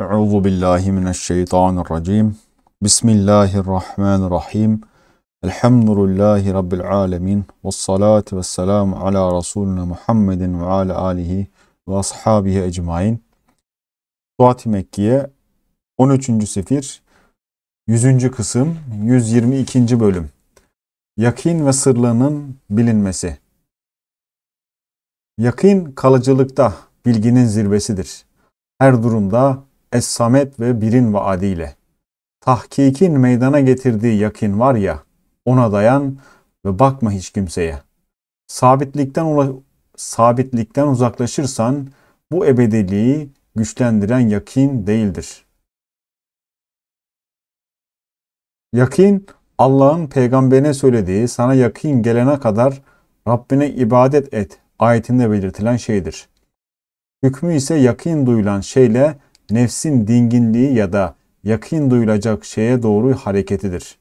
Euzu billahi mineşşeytanirracim. Bismillahirrahmanirrahim. Elhamdülillahi rabbil alamin. Ves salatu vesselam ala resulina Muhammedin ve ala alihi ve ashabihi ecmaîn. Suat-ı Mekkiye 13. sefir 100. kısım 122. bölüm. Yakin ve sırlarının bilinmesi. Yakin kalıcılıkta bilginin zirvesidir. Her durumda Es-Samet ve Birin vaadiyle. Tahkikin meydana getirdiği yakin var ya, ona dayan ve bakma hiç kimseye. Sabitlikten, sabitlikten uzaklaşırsan bu ebediliği güçlendiren yakin değildir. Yakin Allah'ın peygamberine söylediği sana yakin gelene kadar Rabbine ibadet et ayetinde belirtilen şeydir. Hükmü ise yakin duyulan şeyle nefsin dinginliği ya da yakin duyulacak şeye doğru hareketidir.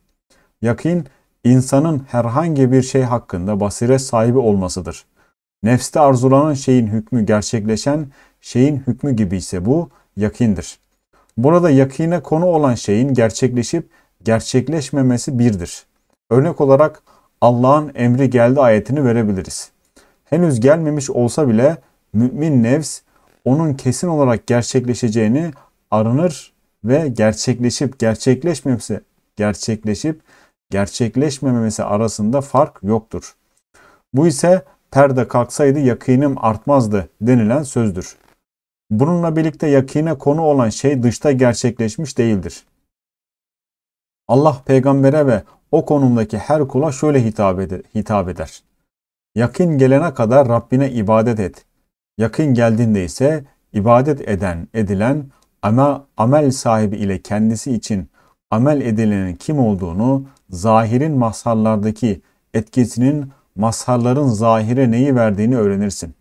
Yakin, insanın herhangi bir şey hakkında basire sahibi olmasıdır. Nefste arzulanan şeyin hükmü gerçekleşen şeyin hükmü gibi ise bu yakindir. Burada yakine konu olan şeyin gerçekleşip gerçekleşmemesi birdir. Örnek olarak Allah'ın emri geldi ayetini verebiliriz. Henüz gelmemiş olsa bile mümin nefs onun kesin olarak gerçekleşeceğini aranır ve gerçekleşip gerçekleşmemesi gerçekleşip gerçekleşmememesi arasında fark yoktur. Bu ise perde kalksaydı yakınım artmazdı denilen sözdür. Bununla birlikte yakine konu olan şey dışta gerçekleşmiş değildir. Allah peygambere ve o konumdaki her kula şöyle hitap, ed hitap eder. Yakin gelene kadar Rabbine ibadet et. Yakın geldiğinde ise ibadet eden, edilen ama amel sahibi ile kendisi için amel edilenin kim olduğunu, zahirin mazharlardaki etkisinin mazharların zahire neyi verdiğini öğrenirsin.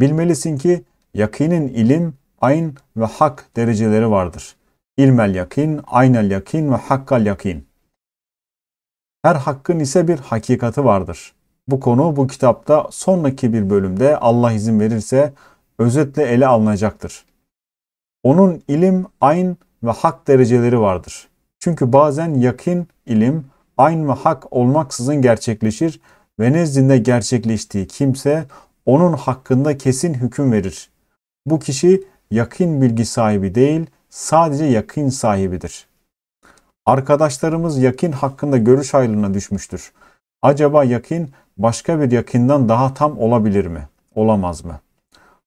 Bilmelisin ki yakinin ilim, ayn ve hak dereceleri vardır. İlmel yakin, aynel yakin ve hakkal yakin. Her hakkın ise bir hakikati vardır. Bu konu bu kitapta sonraki bir bölümde Allah izin verirse özetle ele alınacaktır. Onun ilim, ayn ve hak dereceleri vardır. Çünkü bazen yakın ilim, ayn ve hak olmaksızın gerçekleşir ve nezdinde gerçekleştiği kimse onun hakkında kesin hüküm verir. Bu kişi yakın bilgi sahibi değil, sadece yakın sahibidir. Arkadaşlarımız yakın hakkında görüş ayrılığına düşmüştür. Acaba yakin başka bir yakından daha tam olabilir mi? Olamaz mı?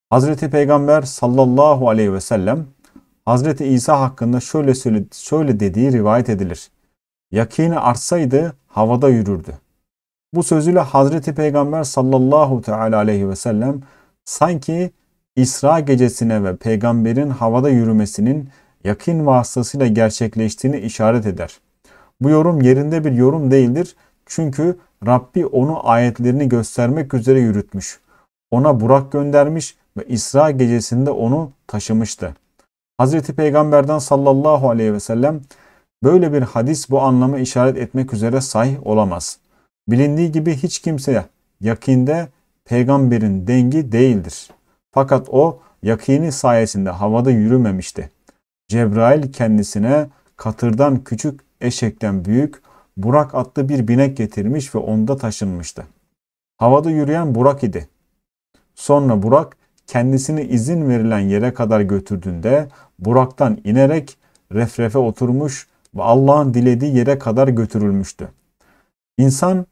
Hazreti Peygamber sallallahu aleyhi ve sellem Hazreti İsa hakkında şöyle şöyle dediği rivayet edilir. Yakini artsaydı havada yürürdü. Bu sözüyle Hazreti Peygamber sallallahu teala aleyhi ve sellem sanki İsra gecesine ve peygamberin havada yürümesinin yakin vasıtasıyla gerçekleştiğini işaret eder. Bu yorum yerinde bir yorum değildir. Çünkü Rabbi onu ayetlerini göstermek üzere yürütmüş. Ona Burak göndermiş ve İsra gecesinde onu taşımıştı. Hazreti Peygamber'den sallallahu aleyhi ve sellem böyle bir hadis bu anlamı işaret etmek üzere sahih olamaz. Bilindiği gibi hiç kimseye yakinde peygamberin dengi değildir. Fakat o yakini sayesinde havada yürümemişti. Cebrail kendisine katırdan küçük, eşekten büyük, Burak adlı bir binek getirmiş ve onda taşınmıştı. Havada yürüyen Burak idi. Sonra Burak kendisini izin verilen yere kadar götürdüğünde Burak'tan inerek refrefe oturmuş ve Allah'ın dilediği yere kadar götürülmüştü. İnsan,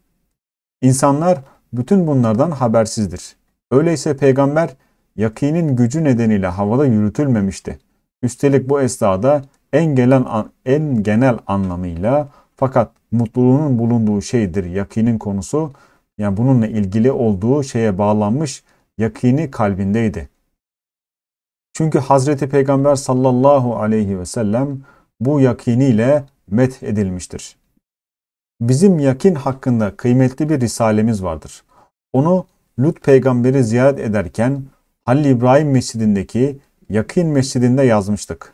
insanlar bütün bunlardan habersizdir. Öyleyse peygamber yakinin gücü nedeniyle havada yürütülmemişti. Üstelik bu esnada en, gelen, en genel anlamıyla fakat mutluluğunun bulunduğu şeydir yakinin konusu. Yani bununla ilgili olduğu şeye bağlanmış yakini kalbindeydi. Çünkü Hazreti Peygamber sallallahu aleyhi ve sellem bu yakiniyle met edilmiştir. Bizim yakin hakkında kıymetli bir risalemiz vardır. Onu Lut peygamberi ziyaret ederken Halil İbrahim Mescidindeki Yakin Mescidinde yazmıştık.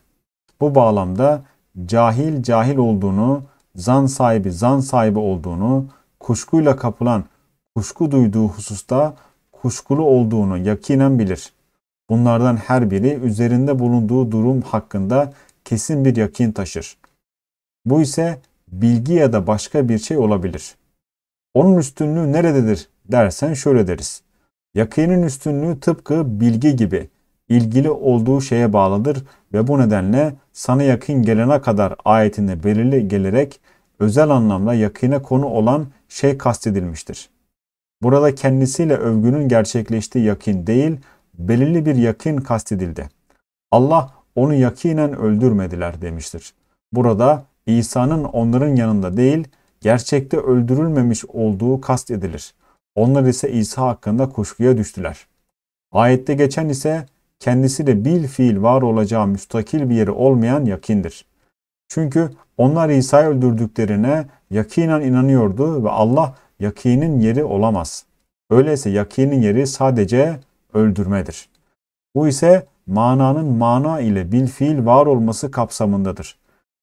Bu bağlamda cahil cahil olduğunu zan sahibi zan sahibi olduğunu, kuşkuyla kapılan kuşku duyduğu hususta kuşkulu olduğunu yakinen bilir. Bunlardan her biri üzerinde bulunduğu durum hakkında kesin bir yakin taşır. Bu ise bilgi ya da başka bir şey olabilir. Onun üstünlüğü nerededir dersen şöyle deriz. Yakinin üstünlüğü tıpkı bilgi gibi ilgili olduğu şeye bağlıdır ve bu nedenle sana yakın gelene kadar ayetinde belirli gelerek özel anlamda yakine konu olan şey kastedilmiştir. Burada kendisiyle övgünün gerçekleştiği yakın değil, belirli bir yakın kastedildi. Allah onu yakinen öldürmediler demiştir. Burada İsa'nın onların yanında değil, gerçekte öldürülmemiş olduğu kastedilir. Onlar ise İsa hakkında kuşkuya düştüler. Ayette geçen ise kendisi de bil fiil var olacağı müstakil bir yeri olmayan yakindir. Çünkü onlar İsa'yı öldürdüklerine yakinen inanıyordu ve Allah yakinin yeri olamaz. Öyleyse yakinin yeri sadece öldürmedir. Bu ise mananın mana ile bil fiil var olması kapsamındadır.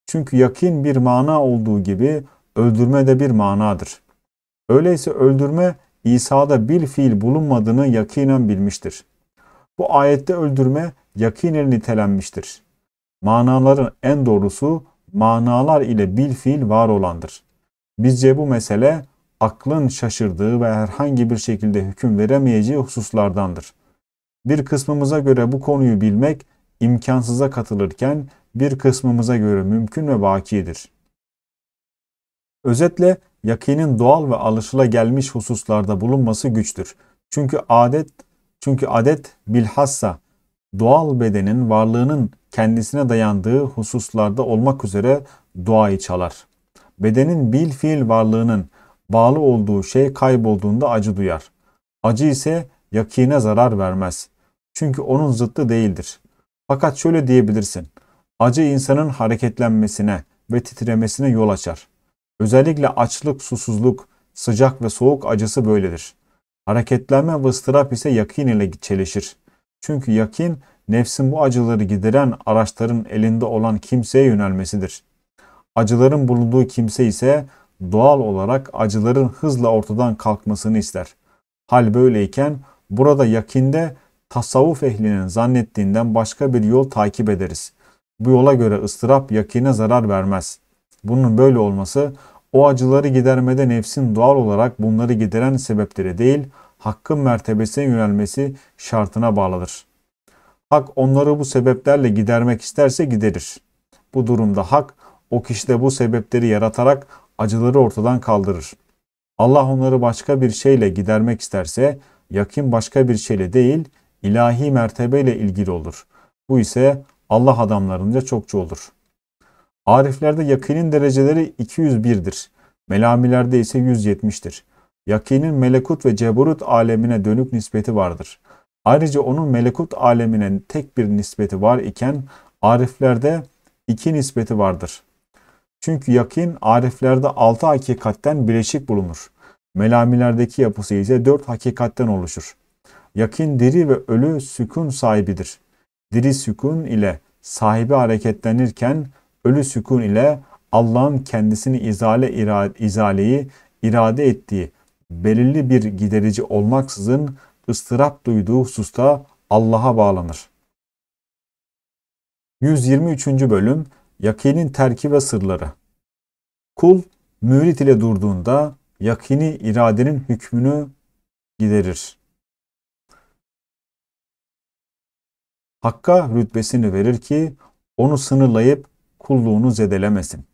Çünkü yakin bir mana olduğu gibi öldürme de bir manadır. Öyleyse öldürme İsa'da bil fiil bulunmadığını yakinen bilmiştir. Bu ayette öldürme yakinen nitelenmiştir. Manaların en doğrusu manalar ile bil fiil var olandır. Bizce bu mesele aklın şaşırdığı ve herhangi bir şekilde hüküm veremeyeceği hususlardandır. Bir kısmımıza göre bu konuyu bilmek imkansıza katılırken bir kısmımıza göre mümkün ve vakidir. Özetle yakinin doğal ve alışıla gelmiş hususlarda bulunması güçtür. Çünkü adet çünkü adet bilhassa doğal bedenin varlığının kendisine dayandığı hususlarda olmak üzere duayı çalar. Bedenin bil fiil varlığının bağlı olduğu şey kaybolduğunda acı duyar. Acı ise yakine zarar vermez. Çünkü onun zıttı değildir. Fakat şöyle diyebilirsin. Acı insanın hareketlenmesine ve titremesine yol açar. Özellikle açlık, susuzluk, sıcak ve soğuk acısı böyledir. Hareketlenme ve ıstırap ise yakin ile çelişir. Çünkü yakin nefsin bu acıları gideren araçların elinde olan kimseye yönelmesidir. Acıların bulunduğu kimse ise doğal olarak acıların hızla ortadan kalkmasını ister. Hal böyleyken burada yakinde tasavvuf ehlinin zannettiğinden başka bir yol takip ederiz. Bu yola göre ıstırap yakine zarar vermez. Bunun böyle olması o acıları gidermede nefsin doğal olarak bunları gideren sebepleri değil, hakkın mertebesine yönelmesi şartına bağlıdır. Hak onları bu sebeplerle gidermek isterse giderir. Bu durumda hak o kişide bu sebepleri yaratarak acıları ortadan kaldırır. Allah onları başka bir şeyle gidermek isterse yakın başka bir şeyle değil ilahi mertebeyle ilgili olur. Bu ise Allah adamlarınca çokça olur.'' Ariflerde yakinin dereceleri 201'dir. Melamilerde ise 170'tir. Yakinin melekut ve ceburut alemine dönük nispeti vardır. Ayrıca onun melekut alemine tek bir nispeti var iken ariflerde iki nispeti vardır. Çünkü yakin ariflerde altı hakikatten bileşik bulunur. Melamilerdeki yapısı ise dört hakikatten oluşur. Yakin diri ve ölü sükun sahibidir. Diri sükun ile sahibi hareketlenirken ölü sükun ile Allah'ın kendisini izale irade, izaleyi irade ettiği belirli bir giderici olmaksızın ıstırap duyduğu hususta Allah'a bağlanır. 123. bölüm Yakinin terki ve sırları. Kul mürit ile durduğunda yakini iradenin hükmünü giderir. Hakka rütbesini verir ki onu sınırlayıp kulluğunu zedelemesin.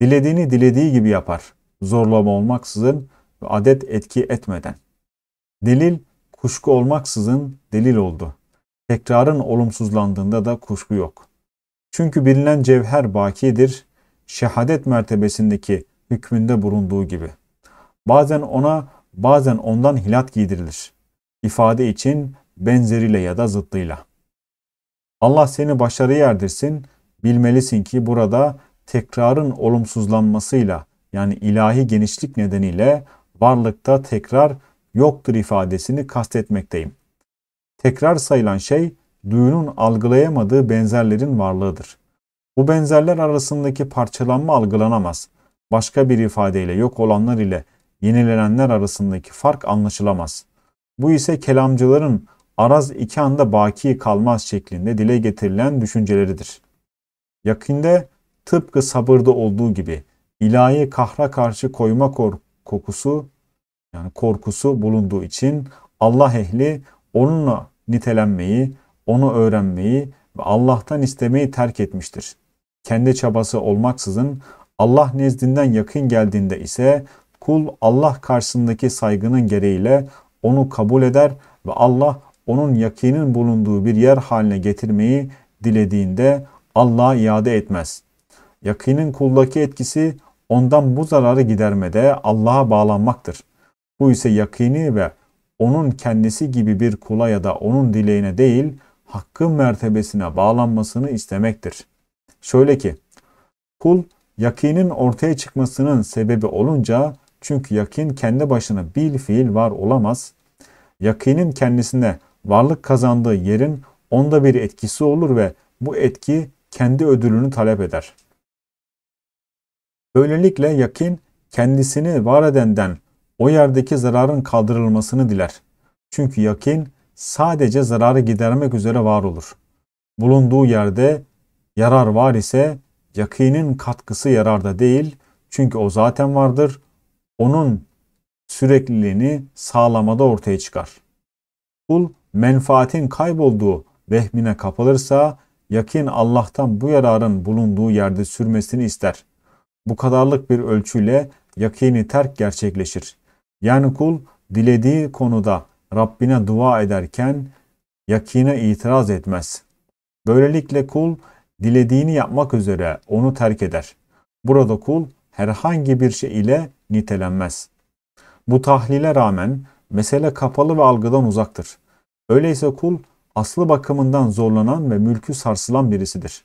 Dilediğini dilediği gibi yapar, zorlama olmaksızın ve adet etki etmeden. Delil, kuşku olmaksızın delil oldu. Tekrarın olumsuzlandığında da kuşku yok. Çünkü bilinen cevher bakidir, şehadet mertebesindeki hükmünde bulunduğu gibi. Bazen ona, bazen ondan hilat giydirilir. İfade için benzeriyle ya da zıttıyla. Allah seni başarıya erdirsin Bilmelisin ki burada tekrarın olumsuzlanmasıyla yani ilahi genişlik nedeniyle varlıkta tekrar yoktur ifadesini kastetmekteyim. Tekrar sayılan şey duyunun algılayamadığı benzerlerin varlığıdır. Bu benzerler arasındaki parçalanma algılanamaz. Başka bir ifadeyle yok olanlar ile yenilenenler arasındaki fark anlaşılamaz. Bu ise kelamcıların araz iki anda baki kalmaz şeklinde dile getirilen düşünceleridir. Yakinde tıpkı sabırda olduğu gibi ilahi kahra karşı koyma korkusu yani korkusu bulunduğu için Allah ehli onunla nitelenmeyi, onu öğrenmeyi ve Allah'tan istemeyi terk etmiştir. Kendi çabası olmaksızın Allah nezdinden yakın geldiğinde ise kul Allah karşısındaki saygının gereğiyle onu kabul eder ve Allah onun yakinin bulunduğu bir yer haline getirmeyi dilediğinde Allah'a iade etmez. Yakinin kuldaki etkisi ondan bu zararı gidermede Allah'a bağlanmaktır. Bu ise yakini ve onun kendisi gibi bir kula ya da onun dileğine değil, hakkın mertebesine bağlanmasını istemektir. Şöyle ki, kul yakinin ortaya çıkmasının sebebi olunca, çünkü yakin kendi başına bir fiil var olamaz, yakinin kendisine varlık kazandığı yerin onda bir etkisi olur ve bu etki kendi ödülünü talep eder. Böylelikle yakin kendisini var edenden o yerdeki zararın kaldırılmasını diler. Çünkü yakin sadece zararı gidermek üzere var olur. Bulunduğu yerde yarar var ise yakinin katkısı yararda değil çünkü o zaten vardır. Onun sürekliliğini sağlamada ortaya çıkar. Kul menfaatin kaybolduğu vehmine kapılırsa yakin Allah'tan bu yararın bulunduğu yerde sürmesini ister. Bu kadarlık bir ölçüyle yakini terk gerçekleşir. Yani kul dilediği konuda Rabbine dua ederken yakine itiraz etmez. Böylelikle kul dilediğini yapmak üzere onu terk eder. Burada kul herhangi bir şey ile nitelenmez. Bu tahlile rağmen mesele kapalı ve algıdan uzaktır. Öyleyse kul aslı bakımından zorlanan ve mülkü sarsılan birisidir.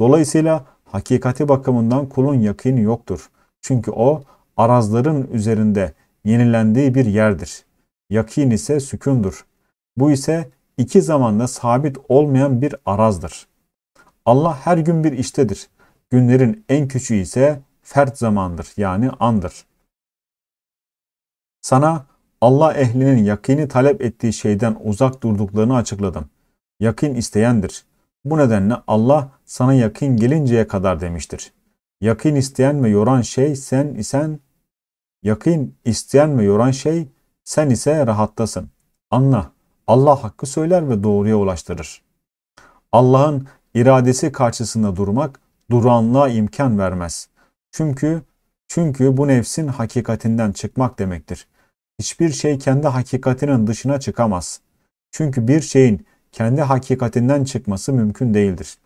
Dolayısıyla hakikati bakımından kulun yakini yoktur. Çünkü o arazların üzerinde yenilendiği bir yerdir. Yakin ise sükundur. Bu ise iki zamanda sabit olmayan bir arazdır. Allah her gün bir iştedir. Günlerin en küçüğü ise fert zamandır yani andır. Sana Allah ehlinin yakini talep ettiği şeyden uzak durduklarını açıkladım. Yakin isteyendir. Bu nedenle Allah sana yakin gelinceye kadar demiştir. Yakin isteyen ve yoran şey sen isen yakin isteyen ve yoran şey sen ise rahattasın. Anla. Allah hakkı söyler ve doğruya ulaştırır. Allah'ın iradesi karşısında durmak duranlığa imkan vermez. Çünkü çünkü bu nefsin hakikatinden çıkmak demektir hiçbir şey kendi hakikatinin dışına çıkamaz. Çünkü bir şeyin kendi hakikatinden çıkması mümkün değildir.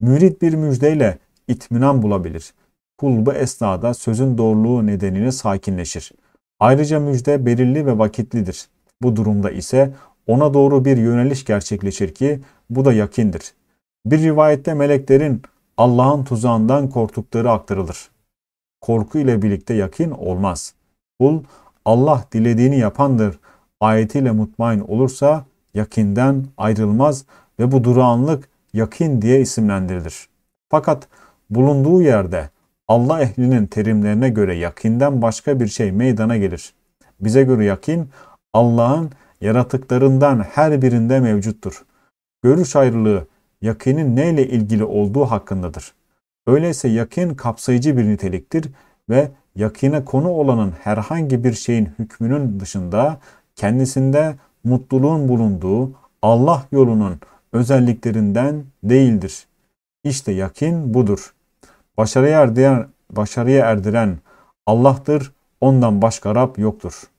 Mürit bir müjdeyle itminan bulabilir. Kul bu esnada sözün doğruluğu nedeniyle sakinleşir. Ayrıca müjde belirli ve vakitlidir. Bu durumda ise ona doğru bir yöneliş gerçekleşir ki bu da yakindir. Bir rivayette meleklerin Allah'ın tuzağından korktukları aktarılır. Korku ile birlikte yakin olmaz. Kul Allah dilediğini yapandır ayetiyle mutmain olursa yakinden ayrılmaz ve bu durağanlık yakin diye isimlendirilir. Fakat bulunduğu yerde Allah ehlinin terimlerine göre yakinden başka bir şey meydana gelir. Bize göre yakin Allah'ın yaratıklarından her birinde mevcuttur. Görüş ayrılığı yakinin neyle ilgili olduğu hakkındadır. Öyleyse yakin kapsayıcı bir niteliktir ve yakine konu olanın herhangi bir şeyin hükmünün dışında kendisinde mutluluğun bulunduğu Allah yolunun özelliklerinden değildir. İşte yakin budur. Başarıya erdiren, başarıya erdiren Allah'tır, ondan başka Rab yoktur.